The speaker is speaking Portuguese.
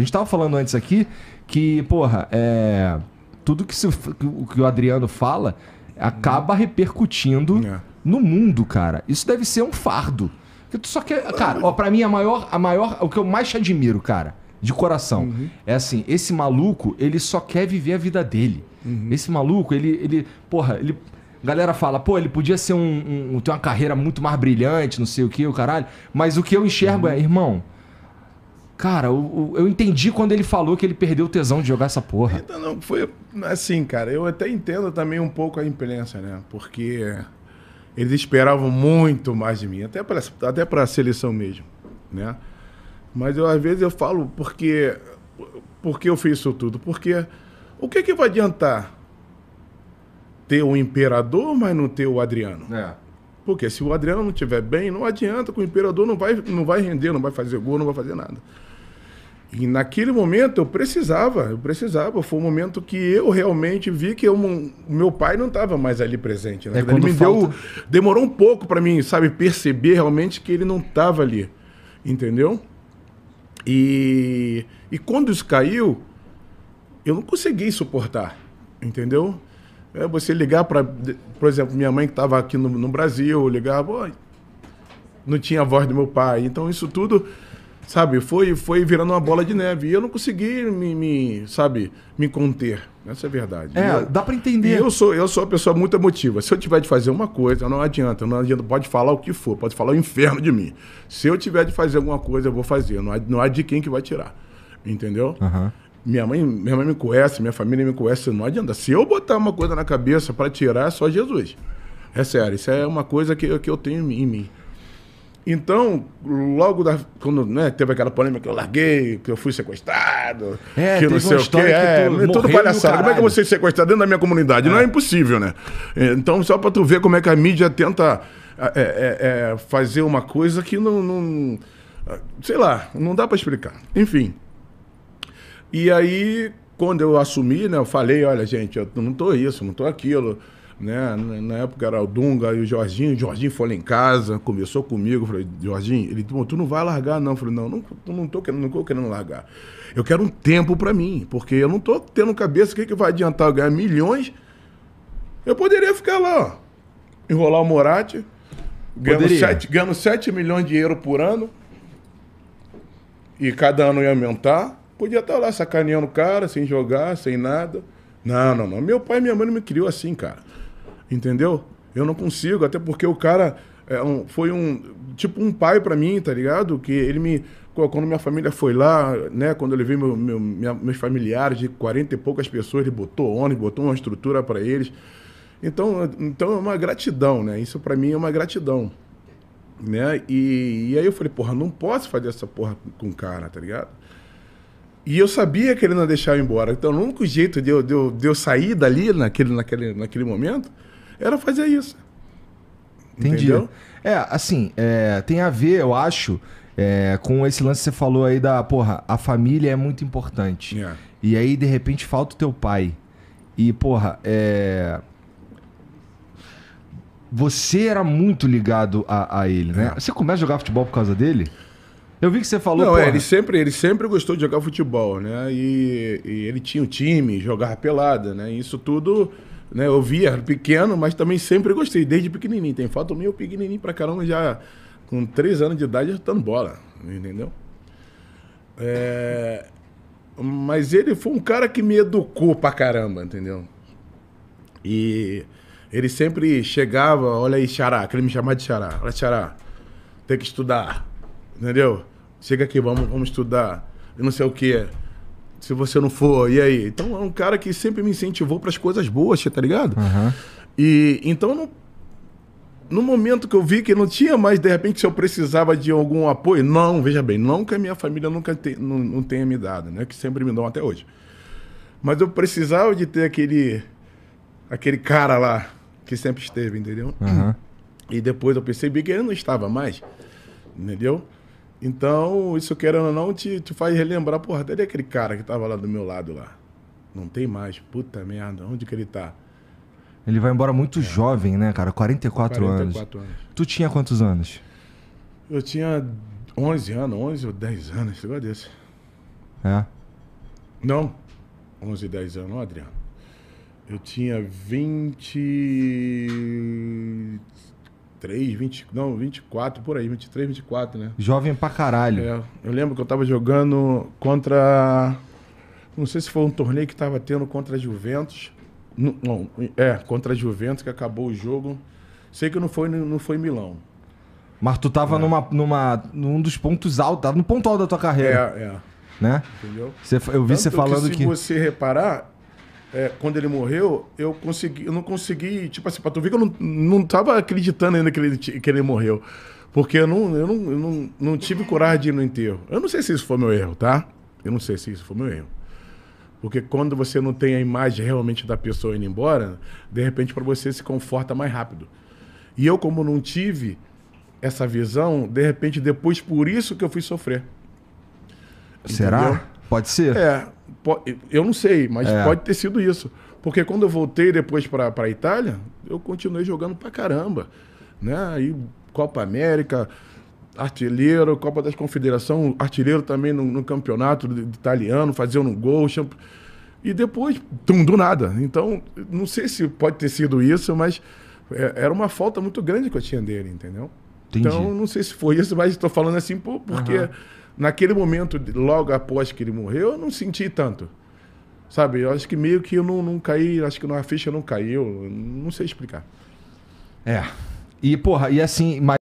A gente tava falando antes aqui que, porra, é, tudo que, se, que o Adriano fala acaba repercutindo é. no mundo, cara. Isso deve ser um fardo. Porque tu só quer. Cara, ó, pra mim a maior, a maior. O que eu mais te admiro, cara, de coração, uhum. é assim: esse maluco, ele só quer viver a vida dele. Uhum. Esse maluco, ele. ele porra, ele. galera fala, pô, ele podia ser um, um, ter uma carreira muito mais brilhante, não sei o que, o caralho. Mas o que eu enxergo uhum. é, irmão, Cara, eu, eu entendi quando ele falou que ele perdeu o tesão de jogar essa porra. Então, não, foi assim, cara. Eu até entendo também um pouco a imprensa, né? Porque eles esperavam muito mais de mim, até para até a seleção mesmo, né? Mas eu, às vezes eu falo porque, porque eu fiz isso tudo. Porque o que, que vai adiantar ter o imperador, mas não ter o Adriano? É. Porque se o Adriano não estiver bem, não adianta, Com o imperador não vai, não vai render, não vai fazer gol, não vai fazer nada. E naquele momento eu precisava, eu precisava. Foi um momento que eu realmente vi que eu, meu pai não estava mais ali presente. Né? É ele me falta... deu, demorou um pouco para mim, sabe, perceber realmente que ele não estava ali, entendeu? E, e quando isso caiu, eu não consegui suportar, entendeu? É você ligar para, por exemplo, minha mãe que estava aqui no, no Brasil, ligar ligava, oh, não tinha a voz do meu pai. Então isso tudo sabe, foi, foi virando uma bola de neve. E eu não consegui me, me sabe, me conter. Essa é a verdade. É, eu, dá para entender. eu sou, eu sou uma pessoa muito emotiva. Se eu tiver de fazer uma coisa, não adianta, não adianta, pode falar o que for, pode falar o inferno de mim. Se eu tiver de fazer alguma coisa, eu vou fazer. Não há, não há de quem que vai tirar. Entendeu? Uhum. Minha mãe, minha mãe me conhece, minha família me conhece, não adianta. Se eu botar uma coisa na cabeça para tirar, é só Jesus. É sério, isso é uma coisa que, que eu tenho em mim. Então, logo da, quando né, teve aquela polêmica que eu larguei, que eu fui sequestrado, é, que não sei o quê, é, que tudo palhaçada. Como é que você é sequestrar dentro da minha comunidade? É. Não é impossível, né? Então, só para tu ver como é que a mídia tenta é, é, é, fazer uma coisa que não, não sei lá, não dá para explicar. Enfim. E aí, quando eu assumi, né, eu falei, olha, gente, eu não tô isso, não tô aquilo. Né? Na época era o Dunga e o Jorginho. O Jorginho foi lá em casa, começou comigo. Falei, Jorginho, ele tu não vai largar, não. Eu falei, não, não, não, tô querendo, não tô querendo largar. Eu quero um tempo para mim, porque eu não tô tendo cabeça. O que, que vai adiantar eu ganhar milhões? Eu poderia ficar lá, ó, enrolar o Moratti, ganhando 7, ganhando 7 milhões de euros por ano, e cada ano ia aumentar. Podia estar tá lá sacaneando o cara, sem jogar, sem nada. Não, não, não. Meu pai e minha mãe não me criou assim, cara. Entendeu? Eu não consigo, até porque o cara é um, foi um tipo um pai para mim, tá ligado? Que ele me quando minha família foi lá, né, quando ele veio meu, meu minha, meus familiares de 40 e poucas pessoas, ele botou ônibus, botou uma estrutura para eles. Então, então é uma gratidão, né? Isso para mim é uma gratidão, né? E, e aí eu falei, porra, não posso fazer essa porra com o cara, tá ligado? E eu sabia que ele não deixava eu embora. Então, o único jeito de eu, de eu, de eu sair dali naquele, naquele, naquele momento era fazer isso. Entendi. Entendeu? É, assim, é, tem a ver, eu acho, é, com esse lance que você falou aí da, porra, a família é muito importante. Yeah. É. E aí, de repente, falta o teu pai. E, porra, é. Você era muito ligado a, a ele, né? É. Você começa a jogar futebol por causa dele? Eu vi que você falou. Não, é, ele sempre, ele sempre gostou de jogar futebol, né? E, e ele tinha o um time, jogava pelada, né? E isso tudo né? Eu via pequeno, mas também sempre gostei, desde pequenininho. Tem foto meu pequenininho pra caramba, já com 3 anos de idade, já tá dando bola, entendeu? É... Mas ele foi um cara que me educou pra caramba, entendeu? E ele sempre chegava, olha aí, xará, que ele me chamava de xará. Olha, xará, tem que estudar, entendeu? Chega aqui, vamos, vamos estudar, não sei o quê se você não for, e aí? Então é um cara que sempre me incentivou para as coisas boas, tá ligado? Uhum. E então no momento que eu vi que não tinha mais, de repente, se eu precisava de algum apoio, não, veja bem, não que a minha família nunca te, não, não tenha me dado, né? Que sempre me dão até hoje. Mas eu precisava de ter aquele aquele cara lá que sempre esteve, entendeu? Uhum. E depois eu percebi que ele não estava mais, entendeu? Então, isso querendo ou não, te, te faz relembrar, porra, até aquele cara que tava lá do meu lado lá. Não tem mais, puta merda, onde que ele tá? Ele vai embora muito é. jovem, né, cara? 44, 44 anos. anos. Tu tinha quantos anos? Eu tinha 11 anos, 11 ou 10 anos, igual desse. É? Não, 11, 10 anos, não, Adriano. Eu tinha 20. 23, 20, não, 24, por aí, 23, 24, né? Jovem pra caralho. É, eu lembro que eu tava jogando contra. Não sei se foi um torneio que tava tendo contra a Juventus. Não, não, é, contra a Juventus, que acabou o jogo. Sei que não foi, não foi em Milão. Mas tu tava é. numa, numa, num dos pontos altos, tava no ponto alto da tua carreira. É, é. Né? Entendeu? Cê, eu vi você falando que. Se que... você reparar, é, quando ele morreu, eu consegui, eu não consegui, tipo assim, pra tu ver que eu não, não tava acreditando ainda que ele, que ele morreu. Porque eu, não, eu, não, eu não, não tive coragem de ir no enterro. Eu não sei se isso foi meu erro, tá? Eu não sei se isso foi meu erro. Porque quando você não tem a imagem realmente da pessoa indo embora, de repente para você se conforta mais rápido. E eu, como não tive essa visão, de repente depois por isso que eu fui sofrer. Entendeu? Será? Pode ser? É, eu não sei, mas é. pode ter sido isso. Porque quando eu voltei depois para a Itália, eu continuei jogando para caramba. Né? Aí, Copa América, artilheiro, Copa das Confederações, artilheiro também no, no campeonato italiano, fazendo um gol. Champ... E depois, tum, do nada. Então, não sei se pode ter sido isso, mas é, era uma falta muito grande que eu tinha dele, entendeu? Entendi. Então, não sei se foi isso, mas estou falando assim porque uhum. Naquele momento, logo após que ele morreu, eu não senti tanto. Sabe? Eu acho que meio que eu não, não caí, acho que a ficha não caiu, não sei explicar. É. E, porra, e assim, mas